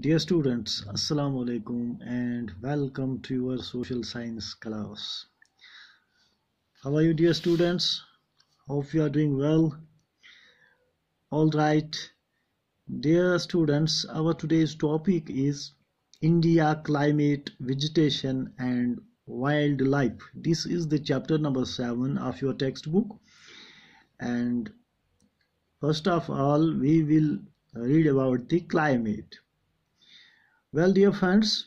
Dear students, Assalamu alaikum and welcome to your social science class. How are you dear students? Hope you are doing well. Alright, dear students, our today's topic is India climate, vegetation and wildlife. This is the chapter number 7 of your textbook and first of all we will read about the climate well, dear friends,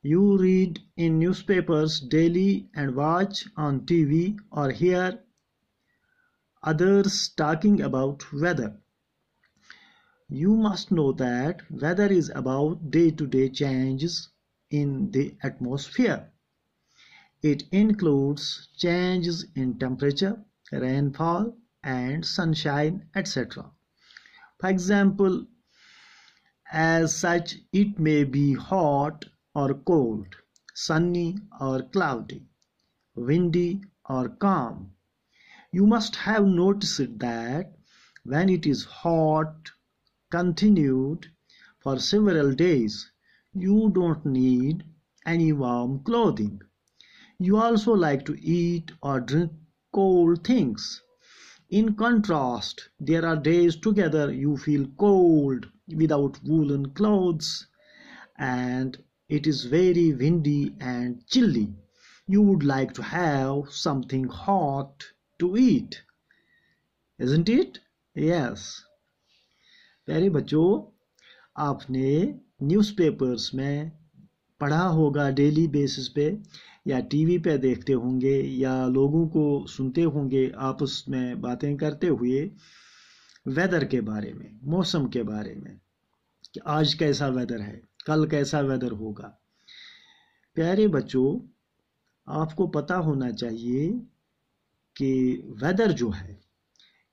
you read in newspapers daily and watch on TV or hear others talking about weather. You must know that weather is about day to day changes in the atmosphere. It includes changes in temperature, rainfall, and sunshine, etc. For example, as such, it may be hot or cold, sunny or cloudy, windy or calm. You must have noticed that when it is hot, continued for several days, you don't need any warm clothing. You also like to eat or drink cold things. In contrast, there are days together you feel cold without woolen clothes and it is very windy and chilly. You would like to have something hot to eat. Isn't it? Yes. प्यारे बच्चों आपने newspapers में पढ़ा होगा daily basis पे या TV पे देखते होंगे या लोगों को सुनते होंगे आपस में बातें करते हुए वेदर के बारे में मौसम के बारे में कि आज कैसा वेदर है कल कैसा वेदर होगा प्यारे बच्चों आपको पता होना चाहिए कि वेदर जो है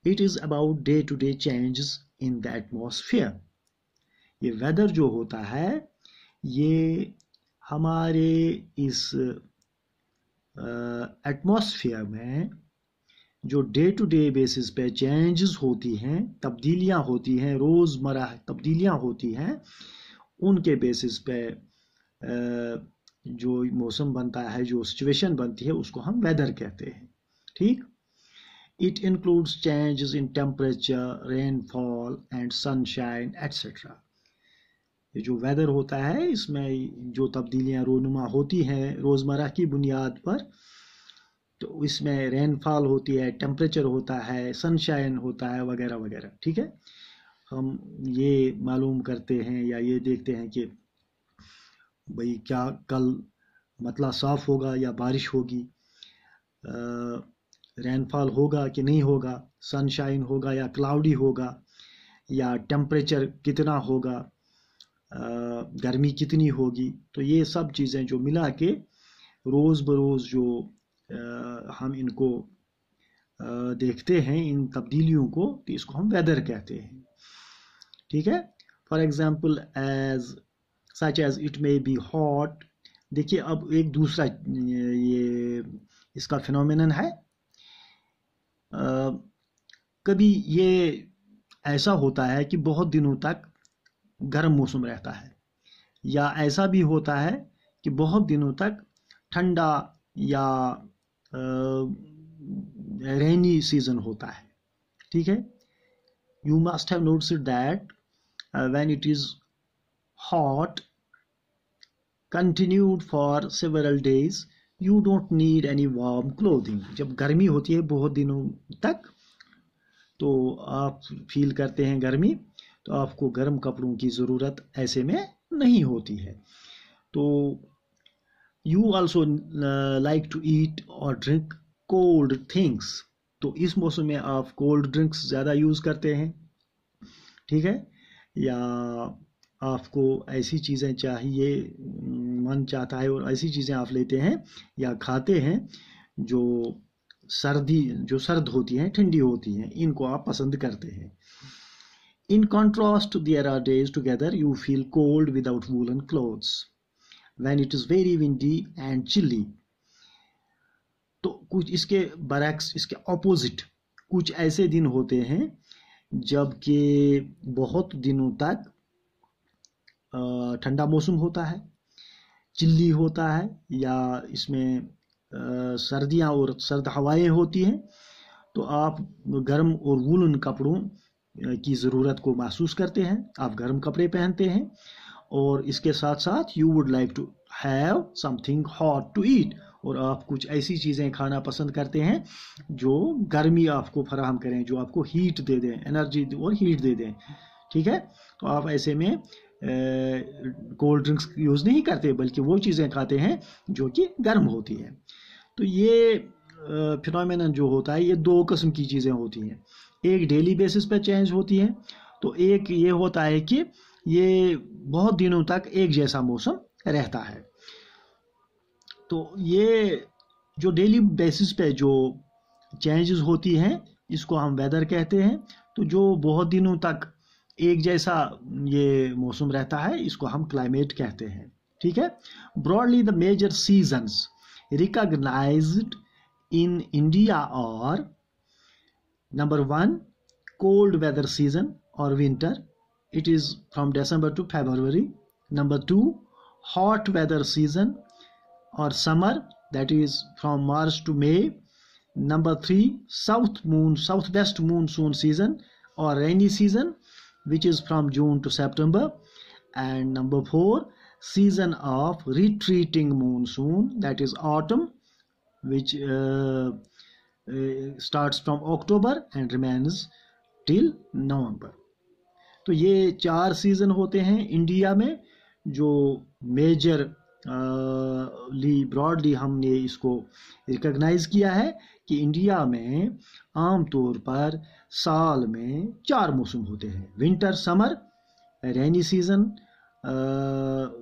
it is about day to day changes in the atmosphere ये वेदर जो होता है ये हमारे इस एटमॉस्फेयर में जो डे टू डे बेसिस पे चेंजेस होती हैं तब्दीलियां होती हैं रोज़मर्रा तब्दीलियां होती हैं उनके बेसिस पे जो मौसम बनता है जो सिचुएशन बनती है उसको हम वेदर कहते हैं ठीक it includes changes in temperature rainfall and sunshine etcetera ये जो वेदर होता है इसमें जो तब्दीलियाँ रोनुमा होती हैं रोज़मर्रा की बुनियाद पर तो इसमें रेनफॉल होती है टेम्परेचर होता है सनशाइन होता है वगैरह वगैरह ठीक है हम ये मालूम करते हैं या ये देखते हैं कि भाई क्या कल मतला साफ़ होगा या बारिश होगी रेनफॉल होगा कि नहीं होगा सनशाइन होगा या क्लाउडी होगा या टेम्परेचर कितना होगा गर्मी कितनी होगी तो ये सब चीज़ें जो मिला के रोज़ बरोज़ जो हम इनको देखते हैं इन तब्दीलियों को तो इसको हम वेदर कहते हैं ठीक है for example as such as it may be hot देखिए अब एक दूसरा ये इसका फिनोमेनन है आ, कभी ये ऐसा होता है कि बहुत दिनों तक गर्म मौसम रहता है या ऐसा भी होता है कि बहुत दिनों तक ठंडा या रेनी सीजन होता है ठीक है you must have notice that when it is hot continued for several days you don't need any warm clothing जब गर्मी होती है बहुत दिनों तक तो आप फील करते हैं गर्मी तो आपको गर्म कपड़ों की ज़रूरत ऐसे में नहीं होती है तो you also like to eat और ड्रिंक कोल्ड थिंग्स तो इस मौसम में आप कोल्ड ड्रिंक्स ज़्यादा यूज़ करते हैं ठीक है या आपको ऐसी चीज़ें चाहिए मन चाहता है और ऐसी चीज़ें आप लेते हैं या खाते हैं जो सर्दी जो सर्द होती हैं ठंडी होती हैं इनको आप पसंद करते हैं In contrast, there are days together you feel cold without woolen clothes. When it is very windy and chilly. तो कुछ इसके बरक्स इसके ऑपोजिट कुछ ऐसे दिन होते हैं जबकि बहुत दिनों तक ठंडा मौसम होता है चिल्ली होता है या इसमें सर्दियाँ और सर्द हवाएं होती हैं तो आप गर्म और वूलन कपड़ों की ज़रूरत को महसूस करते हैं आप गर्म कपड़े पहनते हैं और इसके साथ साथ you would like to have something hot to eat और आप कुछ ऐसी चीज़ें खाना पसंद करते हैं जो गर्मी आपको फराहम करें जो आपको हीट दे दें एनर्जी और हीट दे दें ठीक है तो आप ऐसे में कोल्ड ड्रिंक्स यूज़ नहीं करते बल्कि वो चीज़ें खाते हैं जो कि गर्म होती है तो ये फिनोमेन जो होता है ये दो किस्म की चीज़ें होती हैं एक डेली बेसिस पर चेंज होती हैं तो एक ये होता है कि ये बहुत दिनों तक एक जैसा मौसम रहता है तो ये जो डेली बेसिस पे जो चेंजेस होती हैं इसको हम वेदर कहते हैं तो जो बहुत दिनों तक एक जैसा ये मौसम रहता है इसको हम क्लाइमेट कहते हैं ठीक है broadly the major seasons recognised in India are number one cold weather season or winter it is from December to February number two hot weather season or summer that is from March to May number three south moon southwest monsoon season or rainy season which is from June to September and number four season of retreating monsoon that is autumn which uh, uh, starts from October and remains till November. तो ये चार season होते हैं India में जो major uh, ली broadly हमने इसको recognise किया है कि इंडिया में आमतौर पर साल में चार मौसम होते हैं विंटर समर रेनी सीज़न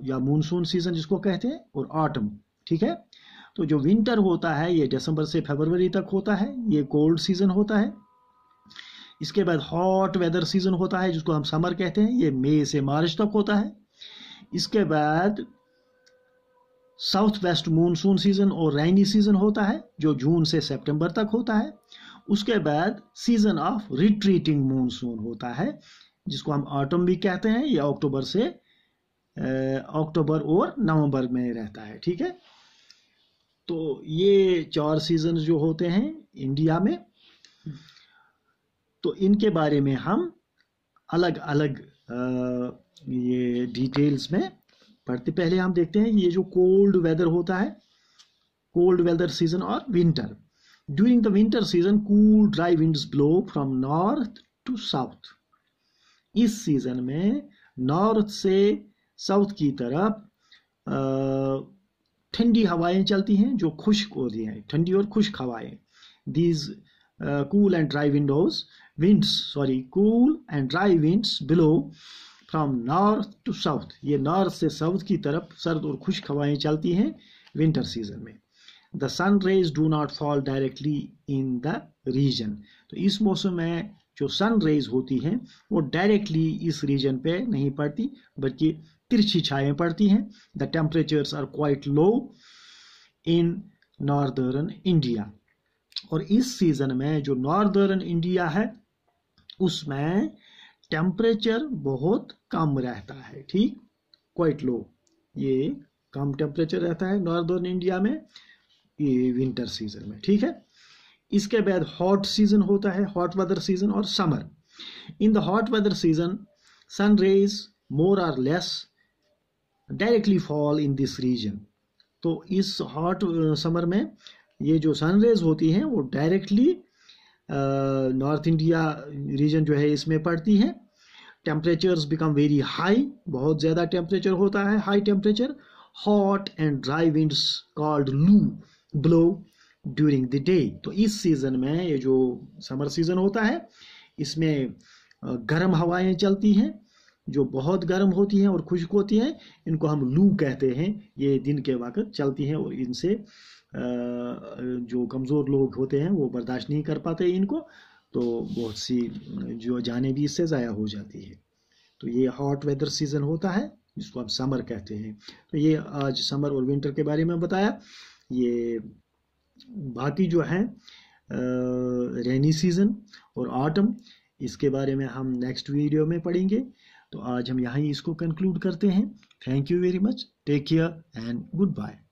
या मानसून सीज़न जिसको कहते हैं और आटम ठीक है तो जो विंटर होता है ये दिसंबर से फरवरी तक होता है ये कोल्ड सीज़न होता है इसके बाद हॉट वेदर सीज़न होता है जिसको हम समर कहते हैं ये मई से मार्च तक होता है इसके बाद साउथ वेस्ट मानसून सीज़न और रेनी सीज़न होता है जो जून से सितंबर तक होता है उसके बाद सीज़न ऑफ रिट्रीटिंग मानसून होता है जिसको हम ऑटम भी कहते हैं ये अक्टूबर से अक्टूबर और नवंबर में रहता है ठीक है तो ये चार सीजन जो होते हैं इंडिया में तो इनके बारे में हम अलग अलग ये डिटेल्स में पढ़ते पहले हम देखते हैं ये जो कोल्ड वेदर होता है कोल्ड वेदर सीजन और winter during the winter season cool dry winds blow from north to south इस सीजन में नॉर्थ से साउथ की तरफ ठंडी हवाएं चलती हैं जो खुश्क होती हैं ठंडी और खुश्क हवाएं these cool and dry windows winds sorry cool and dry winds below from north to south ये नॉर्थ से साउथ की तरफ सर्द और खुश्क हवाएं चलती हैं विंटर सीजन में the sun rays do not fall directly in the region तो इस मौसम में जो सन रेज होती हैं वो डायरेक्टली इस रीजन पे नहीं पड़ती बल्कि तिरछी छाएं पड़ती हैं the temperatures are quite low in northern India और इस सीज़न में जो नॉर्दर्न इंडिया है उसमें टेम्परेचर बहुत कम रहता है ठीक क्वाइट लो ये कम टेम्परेचर रहता है नॉर्दर्न इंडिया में ये विंटर सीजन में ठीक है इसके बाद हॉट सीजन होता है हॉट वेदर सीजन और summer in the hot weather season sun rays more or less directly fall in this region तो इस हॉट समर uh, में ये जो सन रेज होती हैं वो डायरेक्टली नॉर्थ इंडिया रीजन जो है इसमें पड़ती है टेम्परेचर्स बिकम वेरी हाई बहुत ज़्यादा टेम्परेचर होता है high temperature hot and dry winds called loo blow during the day तो इस सीज़न में ये जो समर सीज़न होता है इसमें गर्म हवाएं चलती हैं जो बहुत गर्म होती हैं और खुश्क होती हैं इनको हम लू कहते हैं ये दिन के वक्त चलती हैं और इनसे जो कमज़ोर लोग होते हैं वो बर्दाश्त नहीं कर पाते इनको तो बहुत सी जो जाने भी इससे ज़ाया हो जाती है तो ये हॉट वेदर सीज़न होता है जिसको हम समर कहते हैं तो ये आज समर और विंटर के बारे में बताया ये बाकी जो है रेनी सीज़न और आटम इसके बारे में हम नेक्स्ट वीडियो में पढ़ेंगे तो आज हम यहाँ ही इसको कंक्लूड करते हैं thank you very much take care and good bye